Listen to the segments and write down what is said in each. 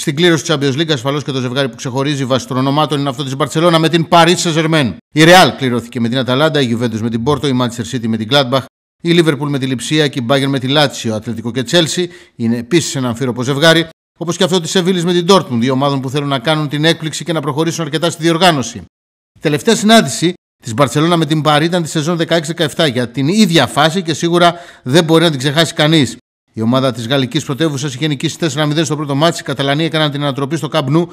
Στην κλήρωση της Champions League, ασφαλώς και το ζευγάρι που ξεχωρίζει βάσει των ονομάτων είναι αυτό της Μπαρσελόνα με την Paris Saint-Germain. Η Real κληρώθηκε με την Αταλάντα, η Juventus με την Πόρτο, η Manchester City με την Gladbach, η Liverpool με τη Λιψία και η Bayern με τη Λάτσιο. Ατλετικό και Chelsea είναι επίσης ένα αμφίροπο ζευγάρι, όπως και αυτό της Σεβίλη με την Dortmund, δύο ομάδων που θέλουν να κάνουν την έκπληξη και να προχωρήσουν αρκετά στη διοργάνωση. Η τελευταία συνάντηση της Μπαρσελόνα με την Παρή ήταν τη σεζόν 16-17 για την ίδια φάση και σίγουρα δεν μπορεί να την ξεχάσει κανείς. Η ομάδα της γαλλικής πρωτεύουσας είχε νικήσει 4-0 στο πρώτο μάτι. Οι Καταλανοί έκαναν την ανατροπή στο Καμπνού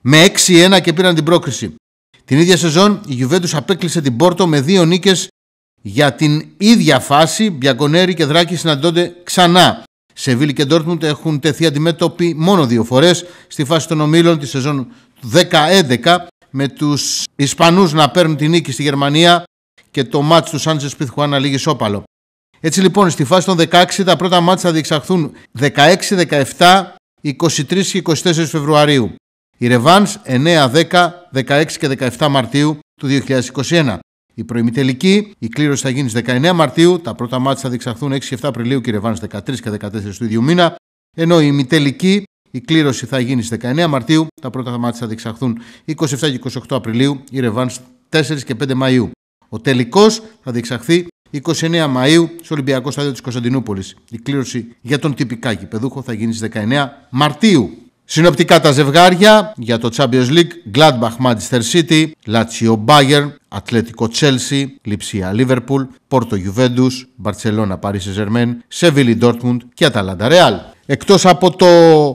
με 6-1 και πήραν την πρόκριση. Την ίδια σεζόν η Γιουβέντου απέκλεισε την Πόρτο με δύο νίκες για την ίδια φάση. Μπιακονέρη και Δράκη συναντώνται ξανά. Σεβίλη και Ντόρτμουντ έχουν τεθεί αντιμέτωποι μόνο δύο φορές στη φάση των ομίλων τη σεζόν 10-11 με τους Ισπανούς να παίρνουν την νίκη στη Γερμανία και το μάτς του Σάντζε Πιθχουάνα λίγη σώπαλο. Έτσι λοιπόν στη φάση των 16 τα πρώτα μάτια θα διεξαχθούν 16, 17, 23 και 24 Φεβρουαρίου. Η Ρεβάνς 9, 10, 16 και 17 Μαρτίου του 2021. Η προημιτελική, η κλήρωση θα γίνει 19 Μαρτίου, τα πρώτα μάτια θα διεξαχθούν 6 και 7 Απριλίου και η 13 και 14 του ίδιου μήνα, ενώ η ημιτελική, η κλήρωση θα γίνει 19 Μαρτίου, τα πρώτα μάτια θα διεξαχθούν 27 και 28 Απριλίου, η Ρεβάν 4 και 5 Μαΐου. Ο τελικός θα διεξαχθεί 29 Μαου στο Ολυμπιακό Στάδιο της Κωνσταντινούπολης. Η κλήρωση για τον τυπικά κυπεδούχο θα γίνει στις 19 Μαρτίου. Συνοπτικά τα ζευγάρια για το Champions League Gladbach Manchester City, Lazio Bayern, Ατλέτικο Chelsea, Λιψία Λίβερπουλ, Πόρτο Juventus, Barcelona Paris Saint-Germain, Dortmund και Αταλάντα Ρεάλ. Εκτός από το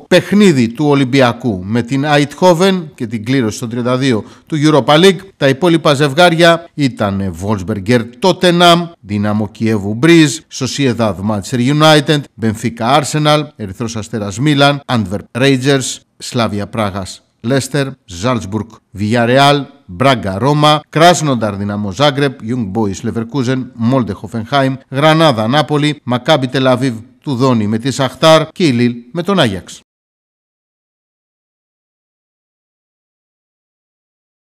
παιχνίδι του Ολυμπιακού με την Αιτχόβεν και την κλήρωση στο 32 του Europa League, τα υπόλοιπα ζευγάρια ήταν Βολσμπεργκερ Tottenham, Δύναμο Κιέβου Μπρίζ, Sociedad Manchester United, Μπενφίκα Arsenal, Ερυθρός Αστέρας Μίλαν, Αντβερπ Ρέιτζερς, Σλάβια Πράγας Λέστερ, Ζάλτσμπουργκ, Βιαρεάλ, Μπράγκα Ρώμα, Κράσνονταρ Δυναμό Ζάγκρεπ, Young Boys Leverkusen, Μόλτε Χοφενχάιμ, Γρανάδα Νάπολη, Μακάμπι Τελαβίβ του Δόνη με τη Σαχτάρ και η Λίλ με τον Άγιαξ.